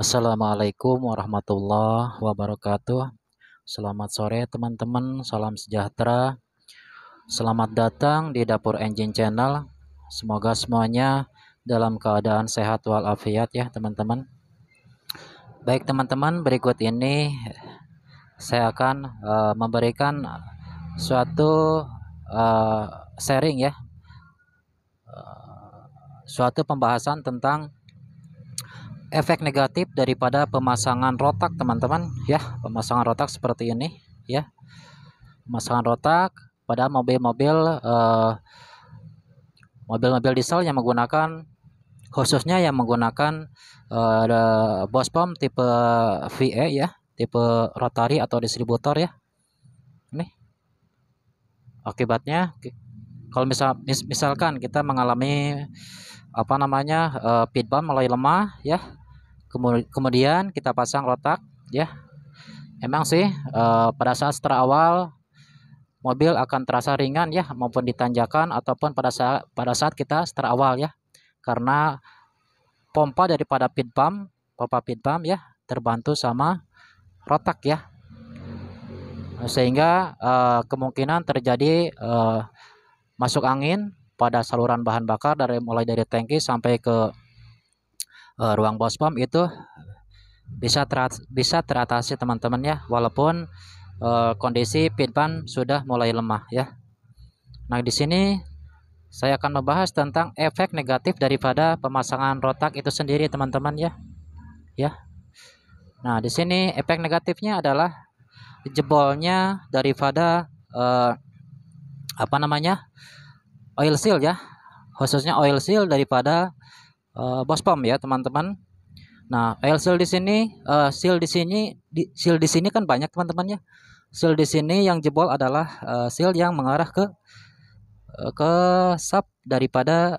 Assalamualaikum warahmatullahi wabarakatuh. Selamat sore teman-teman, salam sejahtera. Selamat datang di Dapur Engine Channel. Semoga semuanya dalam keadaan sehat walafiat ya teman-teman. Baik teman-teman, berikut ini saya akan uh, memberikan suatu uh, sharing ya. Uh, suatu pembahasan tentang efek negatif daripada pemasangan rotak teman-teman ya pemasangan rotak seperti ini ya pemasangan rotak pada mobil-mobil mobil eh, mobil-mobil diesel yang menggunakan khususnya yang menggunakan uh, bos pom tipe VE ya tipe rotary atau distributor ya ini akibatnya kalau misal misalkan kita mengalami apa namanya uh, eh, pit bump mulai lemah ya kemudian kita pasang rotak ya emang sih eh, pada saat setelah awal mobil akan terasa ringan ya maupun di tanjakan ataupun pada saat pada saat kita setelah awal ya karena pompa daripada pit pump pompa pit pump ya terbantu sama rotak ya sehingga eh, kemungkinan terjadi eh, masuk angin pada saluran bahan bakar dari mulai dari tangki sampai ke uh, ruang pospom itu bisa terat, bisa teratasi teman-teman ya walaupun uh, kondisi pinpan sudah mulai lemah ya. Nah, di sini saya akan membahas tentang efek negatif daripada pemasangan rotak itu sendiri teman-teman ya. Ya. Nah, di sini efek negatifnya adalah jebolnya daripada uh, apa namanya? oil seal ya. Khususnya oil seal daripada uh, eh, Bospom ya teman-teman. Nah, oil seal di sini, uh, seal di sini, di, seal di sini kan banyak teman-temannya. Seal di sini yang jebol adalah uh, seal yang mengarah ke uh, ke sub daripada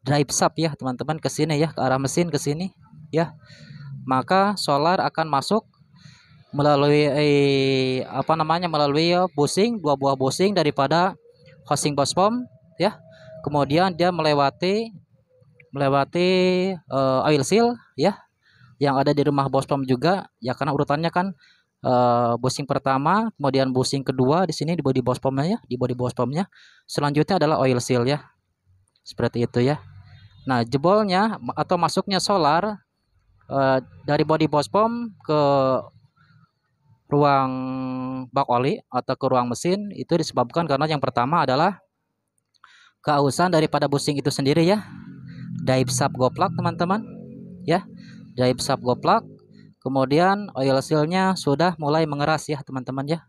drive sub ya teman-teman ke sini ya ke arah mesin ke sini ya. Maka solar akan masuk melalui eh, apa namanya melalui ya, bushing dua buah bushing daripada housing bospom ya. Kemudian dia melewati melewati uh, oil seal ya yang ada di rumah bos pom juga ya karena urutannya kan uh, eh, bushing pertama, kemudian bushing kedua di sini di body bos pomnya ya, di body bos pomnya Selanjutnya adalah oil seal ya. Seperti itu ya. Nah, jebolnya atau masuknya solar uh, dari body bos pom ke ruang bak oli atau ke ruang mesin itu disebabkan karena yang pertama adalah keausan daripada busing itu sendiri ya. Daib sap goplak teman-teman ya Daib sap goplak kemudian oil sealnya sudah mulai mengeras ya teman-teman ya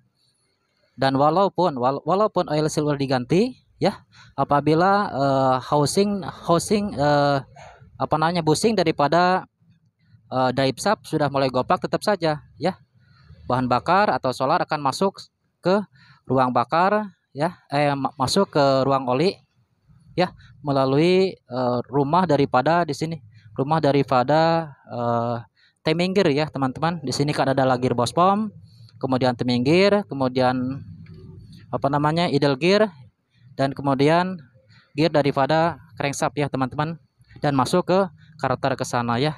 dan walaupun walaupun oil seal sudah diganti ya apabila uh, housing housing uh, apa namanya busing daripada uh, sap sudah mulai goplak tetap saja ya bahan bakar atau solar akan masuk ke ruang bakar ya eh masuk ke ruang oli ya melalui uh, rumah daripada di sini rumah daripada uh, eh, Teminggir ya teman-teman di sini kan ada Lagir pom kemudian Teminggir kemudian apa namanya idle gear dan kemudian gear daripada crankshaft ya teman-teman dan masuk ke karakter ke sana ya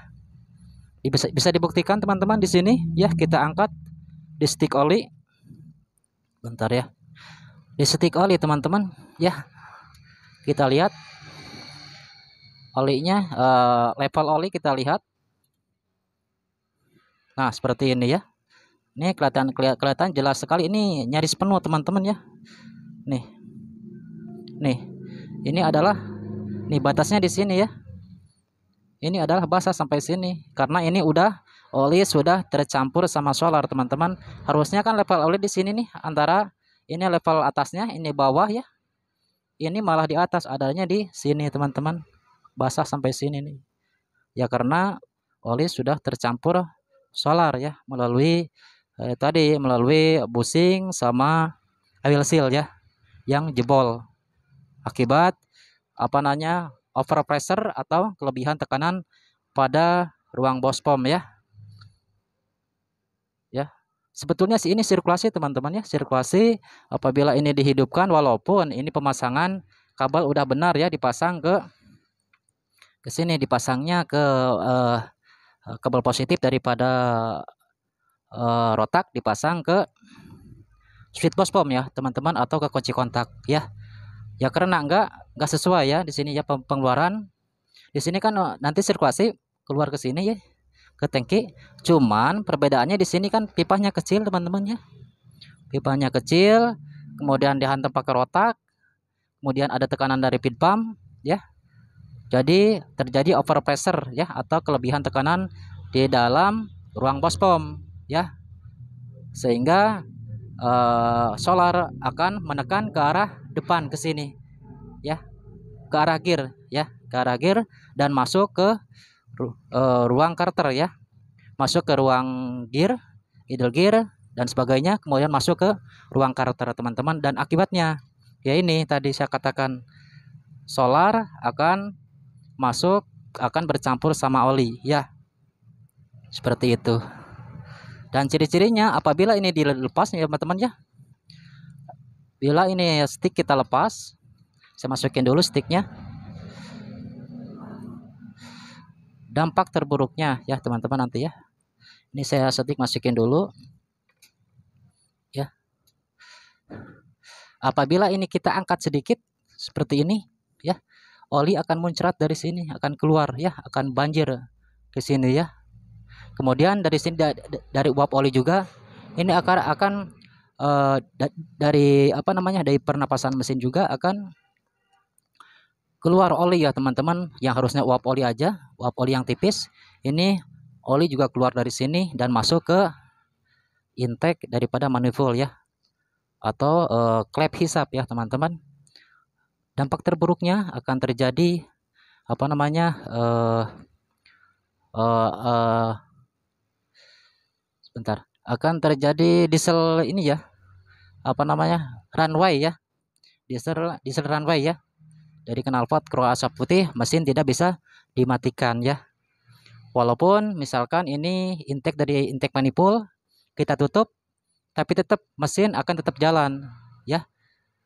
bisa bisa dibuktikan teman-teman di sini ya kita angkat di stick oli bentar ya di stick oli teman-teman ya kita lihat olinya uh, level oli kita lihat nah seperti ini ya ini kelihatan kelihatan jelas sekali ini nyaris penuh teman-teman ya nih nih ini adalah nih batasnya di sini ya ini adalah basah sampai sini karena ini udah oli sudah tercampur sama solar teman-teman harusnya kan level oli di sini nih antara ini level atasnya ini bawah ya ini malah di atas adanya di sini teman-teman basah sampai sini nih ya karena oli sudah tercampur solar ya melalui eh, tadi melalui busing sama oil seal ya yang jebol akibat apa namanya overpressure atau kelebihan tekanan pada ruang bos pom ya sebetulnya sih ini sirkulasi teman-teman ya sirkulasi apabila ini dihidupkan walaupun ini pemasangan kabel udah benar ya dipasang ke ke sini dipasangnya ke eh, kabel positif daripada eh, rotak dipasang ke switch box pom ya teman-teman atau ke kunci kontak ya ya karena enggak enggak sesuai ya di sini ya pengeluaran di sini kan eh, nanti sirkulasi keluar ke sini ya ke tangki cuman perbedaannya di sini kan pipanya kecil teman-teman ya pipanya kecil kemudian dihantam pakai rotak kemudian ada tekanan dari pit pump ya jadi terjadi over pressure ya atau kelebihan tekanan di dalam ruang pos pom ya sehingga uh, solar akan menekan ke arah depan ke sini ya ke arah gear ya ke arah gear dan masuk ke ru uh, ruang karter ya masuk ke ruang gear idle gear dan sebagainya kemudian masuk ke ruang karter teman-teman dan akibatnya ya ini tadi saya katakan solar akan masuk akan bercampur sama oli ya seperti itu dan ciri-cirinya apabila ini dilepas ya teman-teman ya bila ini stick kita lepas saya masukin dulu sticknya dampak terburuknya ya teman-teman nanti ya ini saya setik masukin dulu ya apabila ini kita angkat sedikit seperti ini ya oli akan muncrat dari sini akan keluar ya akan banjir ke sini ya kemudian dari sini dari uap oli juga ini akan akan uh, eh, dari apa namanya dari pernapasan mesin juga akan keluar oli ya teman-teman yang harusnya uap oli aja uap oli yang tipis ini oli juga keluar dari sini dan masuk ke intake daripada manifold ya atau uh, klep hisap ya teman-teman dampak terburuknya akan terjadi apa namanya uh, uh, uh, sebentar akan terjadi diesel ini ya apa namanya runway ya diesel diesel runway ya dari knalpot keluar asap putih, mesin tidak bisa dimatikan ya. Walaupun misalkan ini intake dari intake manipul kita tutup, tapi tetap mesin akan tetap jalan ya.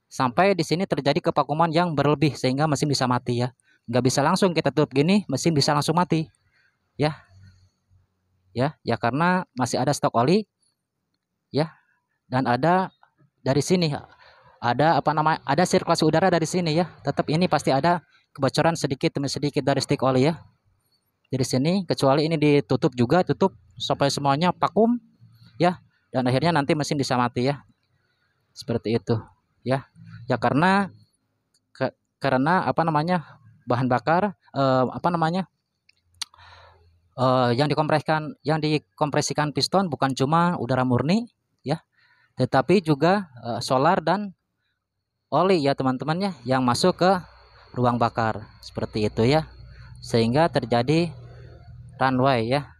Sampai di sini terjadi kepakuman yang berlebih sehingga mesin bisa mati ya. Nggak bisa langsung kita tutup gini, mesin bisa langsung mati ya. Ya, ya karena masih ada stok oli ya dan ada dari sini ada apa namanya ada sirkulasi udara dari sini ya tetap ini pasti ada kebocoran sedikit demi sedikit dari stick oli ya dari sini kecuali ini ditutup juga tutup sampai semuanya vakum ya dan akhirnya nanti mesin bisa mati ya seperti itu ya ya karena ke, karena apa namanya bahan bakar eh, apa namanya eh, yang dikompreskan yang dikompresikan piston bukan cuma udara murni ya tetapi juga eh, solar dan oli ya teman-teman ya yang masuk ke ruang bakar seperti itu ya sehingga terjadi runway ya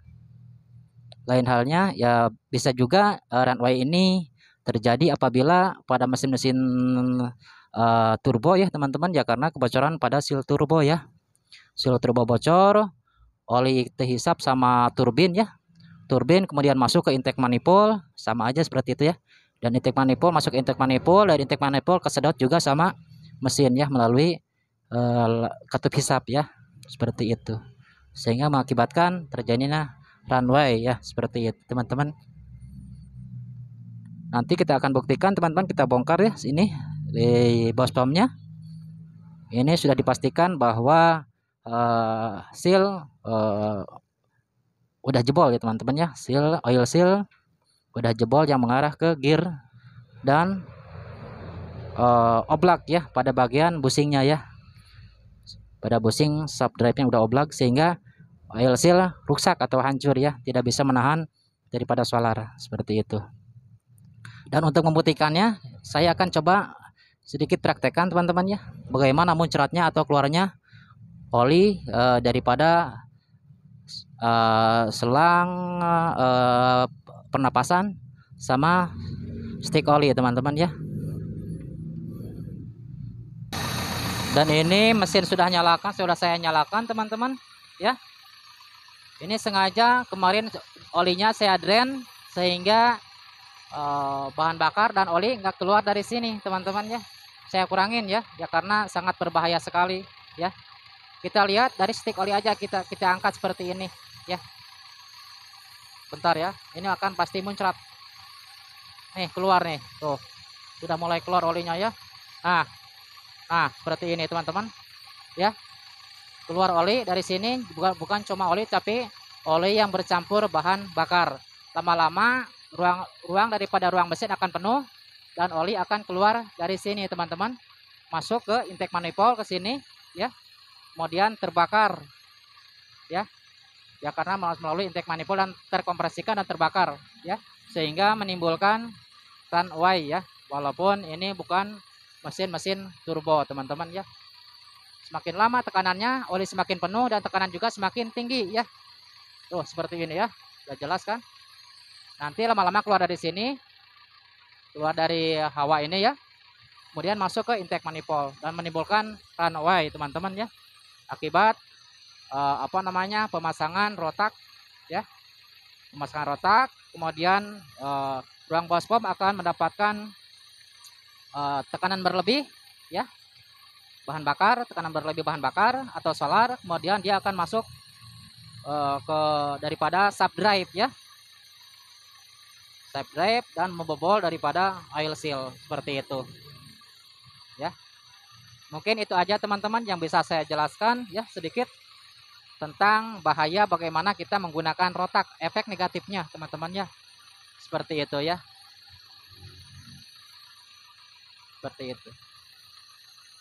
lain halnya ya bisa juga uh, runway ini terjadi apabila pada mesin-mesin uh, turbo ya teman-teman ya karena kebocoran pada seal turbo ya seal turbo bocor oli terhisap sama turbin ya turbin kemudian masuk ke intake manifold sama aja seperti itu ya dan intake manifold masuk intake manifold dan intake manifold kesedot juga sama mesin ya melalui uh, katup hisap ya seperti itu sehingga mengakibatkan terjadinya runway ya seperti itu teman-teman nanti kita akan buktikan teman-teman kita bongkar ya sini di bos pomnya ini sudah dipastikan bahwa uh, seal uh, udah jebol ya teman-teman ya seal oil seal udah jebol yang mengarah ke gear dan uh, oblak ya pada bagian busingnya ya. Pada busing subdrive-nya udah oblak sehingga oil seal rusak atau hancur ya, tidak bisa menahan daripada solar seperti itu. Dan untuk membuktikannya, saya akan coba sedikit praktekkan teman-teman ya, bagaimana muncratnya atau keluarnya oli uh, daripada uh, selang uh, pernapasan sama stick oli ya teman-teman ya dan ini mesin sudah nyalakan sudah saya nyalakan teman-teman ya ini sengaja kemarin olinya saya drain sehingga uh, bahan bakar dan oli nggak keluar dari sini teman-teman ya saya kurangin ya ya karena sangat berbahaya sekali ya kita lihat dari stick oli aja kita kita angkat seperti ini ya bentar ya ini akan pasti muncrat nih keluar nih tuh sudah mulai keluar olinya ya nah nah seperti ini teman-teman ya keluar oli dari sini bukan bukan cuma oli tapi oli yang bercampur bahan bakar lama-lama ruang ruang daripada ruang mesin akan penuh dan oli akan keluar dari sini teman-teman masuk ke intake manifold ke sini ya kemudian terbakar ya ya karena melalui intake manifold dan terkompresikan dan terbakar ya sehingga menimbulkan runway ya walaupun ini bukan mesin-mesin turbo teman-teman ya semakin lama tekanannya oli semakin penuh dan tekanan juga semakin tinggi ya tuh seperti ini ya sudah jelas kan nanti lama-lama keluar dari sini keluar dari hawa ini ya kemudian masuk ke intake manifold dan menimbulkan runway teman-teman ya akibat uh, apa namanya pemasangan rotak ya pemasangan rotak kemudian uh, ruang pom akan mendapatkan uh, tekanan berlebih ya bahan bakar tekanan berlebih bahan bakar atau solar kemudian dia akan masuk uh, ke daripada sub drive ya sub drive dan membobol daripada oil seal seperti itu ya mungkin itu aja teman-teman yang bisa saya jelaskan ya sedikit tentang bahaya bagaimana kita menggunakan rotak, efek negatifnya, teman-teman ya. Seperti itu ya. Seperti itu.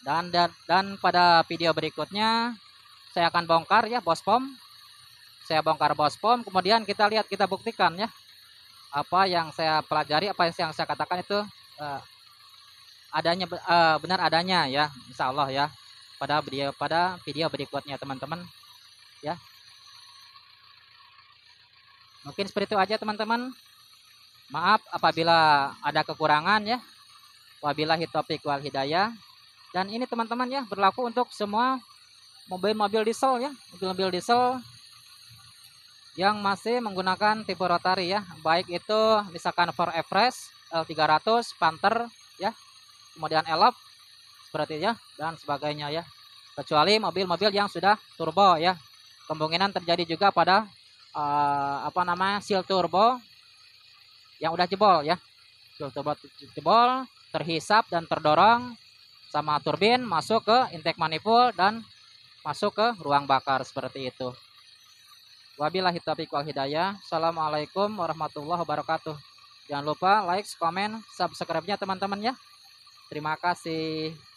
Dan dan, dan pada video berikutnya saya akan bongkar ya bos pom. Saya bongkar bos pom, kemudian kita lihat kita buktikan ya apa yang saya pelajari, apa yang saya katakan itu uh, adanya uh, benar adanya ya, insyaallah ya pada video pada video berikutnya teman-teman ya mungkin seperti itu aja teman-teman maaf apabila ada kekurangan ya wabillahi taufiq wal hidayah dan ini teman-teman ya berlaku untuk semua mobil-mobil diesel ya mobil-mobil diesel yang masih menggunakan tipe rotary ya baik itu misalkan Ford Everest L300 Panther ya kemudian Elop seperti ya dan sebagainya ya kecuali mobil-mobil yang sudah turbo ya Kemungkinan terjadi juga pada uh, apa namanya seal turbo yang udah jebol ya. Seal turbo jebol, terhisap dan terdorong sama turbin masuk ke intake manifold dan masuk ke ruang bakar seperti itu. Wabillahi taufiq wal hidayah. Assalamualaikum warahmatullahi wabarakatuh. Jangan lupa like, comment, subscribe-nya teman-teman ya. Terima kasih.